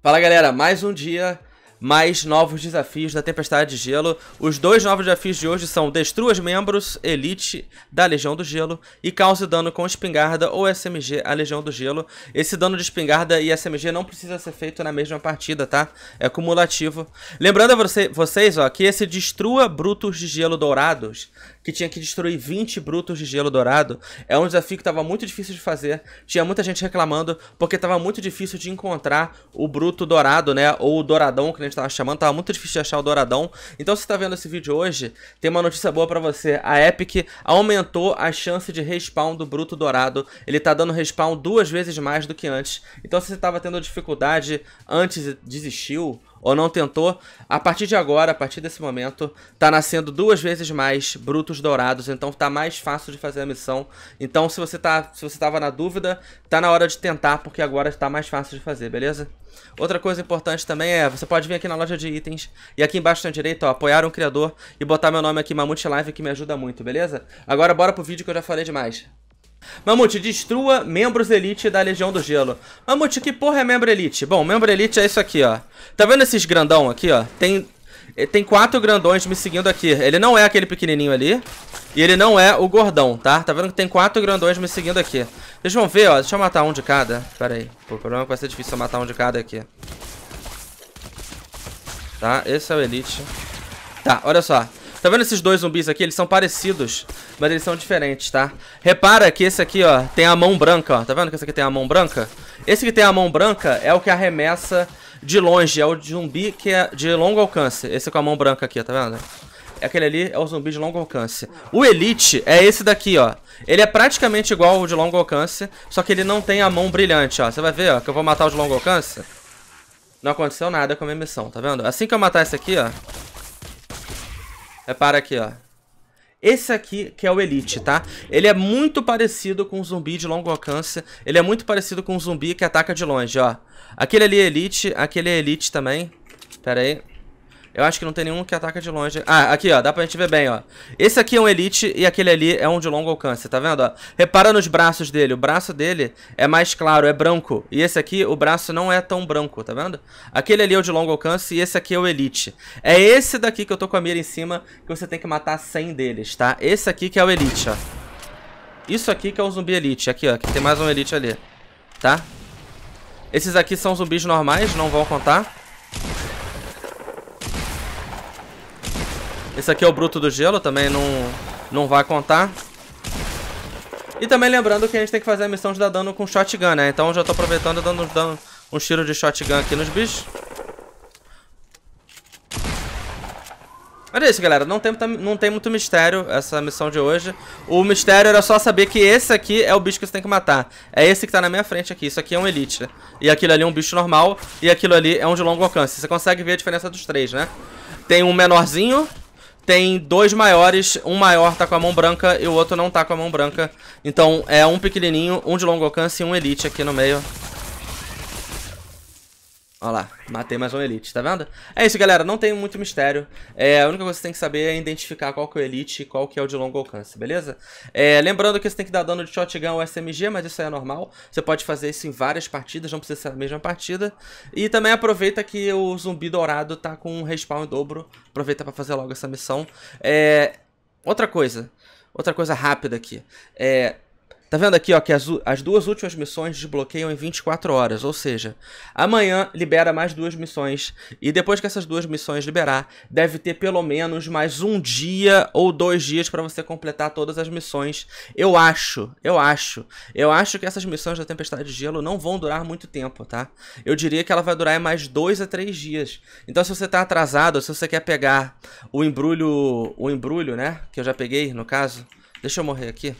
Fala galera, mais um dia, mais novos desafios da Tempestade de Gelo. Os dois novos desafios de hoje são Destrua os membros Elite da Legião do Gelo e Cause dano com espingarda ou SMG à Legião do Gelo. Esse dano de espingarda e SMG não precisa ser feito na mesma partida, tá? É cumulativo. Lembrando a você, vocês ó, que esse Destrua Brutos de Gelo Dourados que tinha que destruir 20 brutos de gelo dourado, é um desafio que estava muito difícil de fazer. Tinha muita gente reclamando, porque estava muito difícil de encontrar o bruto dourado, né? Ou o douradão, que a gente estava chamando. Tava muito difícil de achar o douradão. Então, se você está vendo esse vídeo hoje, tem uma notícia boa para você. A Epic aumentou a chance de respawn do bruto dourado. Ele tá dando respawn duas vezes mais do que antes. Então, se você estava tendo dificuldade antes desistiu, ou não tentou, a partir de agora, a partir desse momento, tá nascendo duas vezes mais brutos dourados, então tá mais fácil de fazer a missão. Então se você tá, se você tava na dúvida, tá na hora de tentar, porque agora tá mais fácil de fazer, beleza? Outra coisa importante também é, você pode vir aqui na loja de itens e aqui embaixo na direita, ó, apoiar um criador e botar meu nome aqui, Mamute Live, que me ajuda muito, beleza? Agora bora pro vídeo que eu já falei demais. Mamute, destrua membros elite da Legião do Gelo. Mamute, que porra é membro elite? Bom, membro elite é isso aqui, ó. Tá vendo esses grandão aqui, ó? Tem, eh, tem quatro grandões me seguindo aqui. Ele não é aquele pequenininho ali. E ele não é o gordão, tá? Tá vendo que tem quatro grandões me seguindo aqui. Vocês vão ver, ó. Deixa eu matar um de cada. Pera aí. Pô, o problema é que vai ser difícil matar um de cada aqui. Tá, esse é o elite. Tá, olha só. Tá vendo esses dois zumbis aqui? Eles são parecidos, mas eles são diferentes, tá? Repara que esse aqui, ó, tem a mão branca, ó. Tá vendo que esse aqui tem a mão branca? Esse que tem a mão branca é o que arremessa de longe. É o zumbi que é de longo alcance. Esse com a mão branca aqui, ó, tá vendo? É aquele ali é o zumbi de longo alcance. O Elite é esse daqui, ó. Ele é praticamente igual ao de longo alcance, só que ele não tem a mão brilhante, ó. Você vai ver, ó, que eu vou matar o de longo alcance. Não aconteceu nada com a minha missão, tá vendo? Assim que eu matar esse aqui, ó, Repara é, aqui, ó. Esse aqui que é o Elite, tá? Ele é muito parecido com um zumbi de longo alcance. Ele é muito parecido com um zumbi que ataca de longe, ó. Aquele ali é Elite, aquele é Elite também. Pera aí. Eu acho que não tem nenhum que ataca de longe. Ah, aqui, ó. Dá pra gente ver bem, ó. Esse aqui é um Elite e aquele ali é um de longo alcance, tá vendo? Ó? Repara nos braços dele. O braço dele é mais claro, é branco. E esse aqui, o braço não é tão branco, tá vendo? Aquele ali é o de longo alcance e esse aqui é o Elite. É esse daqui que eu tô com a mira em cima que você tem que matar 100 deles, tá? Esse aqui que é o Elite, ó. Isso aqui que é o zumbi Elite. Aqui, ó. Que tem mais um Elite ali, tá? Esses aqui são zumbis normais, não vão contar. Esse aqui é o Bruto do Gelo, também não, não vai contar. E também lembrando que a gente tem que fazer a missão de dar dano com shotgun, né? Então eu já tô aproveitando e dando, dando um tiro de shotgun aqui nos bichos. Mas é isso, galera. Não tem, não tem muito mistério essa missão de hoje. O mistério era só saber que esse aqui é o bicho que você tem que matar. É esse que tá na minha frente aqui. Isso aqui é um elite. Né? E aquilo ali é um bicho normal. E aquilo ali é um de longo alcance. Você consegue ver a diferença dos três, né? Tem um menorzinho, tem dois maiores, um maior tá com a mão branca e o outro não tá com a mão branca. Então é um pequenininho, um de longo alcance e um elite aqui no meio. Olha lá, matei mais um Elite, tá vendo? É isso, galera, não tem muito mistério. É, a única coisa que você tem que saber é identificar qual que é o Elite e qual que é o de longo alcance, beleza? É, lembrando que você tem que dar dano de shotgun ou SMG, mas isso aí é normal. Você pode fazer isso em várias partidas, não precisa ser a mesma partida. E também aproveita que o zumbi dourado tá com um respawn em dobro. Aproveita pra fazer logo essa missão. É, outra coisa, outra coisa rápida aqui. É, Tá vendo aqui ó, que as, as duas últimas missões desbloqueiam em 24 horas, ou seja, amanhã libera mais duas missões, e depois que essas duas missões liberar, deve ter pelo menos mais um dia ou dois dias para você completar todas as missões. Eu acho, eu acho, eu acho que essas missões da Tempestade de Gelo não vão durar muito tempo, tá? Eu diria que ela vai durar mais dois a três dias. Então se você tá atrasado, se você quer pegar o embrulho, o embrulho, né, que eu já peguei no caso, deixa eu morrer aqui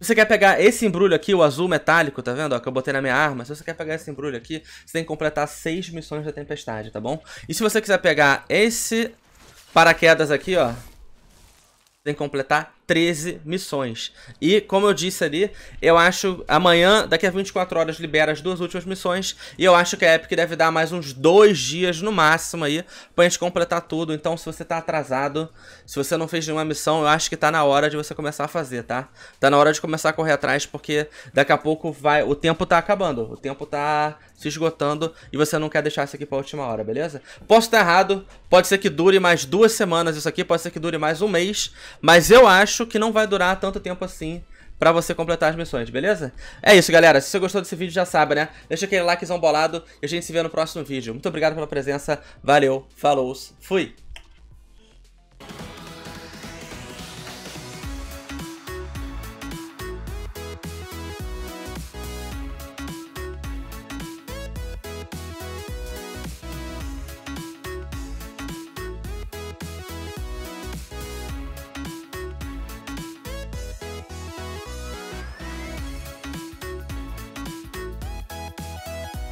você quer pegar esse embrulho aqui, o azul metálico, tá vendo? Ó, que eu botei na minha arma. Se você quer pegar esse embrulho aqui, você tem que completar seis missões da tempestade, tá bom? E se você quiser pegar esse paraquedas aqui, ó, tem que completar 13 missões. E, como eu disse ali, eu acho amanhã, daqui a 24 horas, libera as duas últimas missões. E eu acho que a Epic deve dar mais uns dois dias no máximo aí pra gente completar tudo. Então, se você tá atrasado, se você não fez nenhuma missão, eu acho que tá na hora de você começar a fazer, tá? Tá na hora de começar a correr atrás, porque daqui a pouco vai. O tempo tá acabando. O tempo tá se esgotando e você não quer deixar isso aqui pra última hora, beleza? Posso estar errado, pode ser que dure mais duas semanas isso aqui, pode ser que dure mais um mês, mas eu acho acho que não vai durar tanto tempo assim pra você completar as missões, beleza? É isso, galera. Se você gostou desse vídeo, já sabe, né? Deixa aquele likezão bolado e a gente se vê no próximo vídeo. Muito obrigado pela presença. Valeu, falou, fui!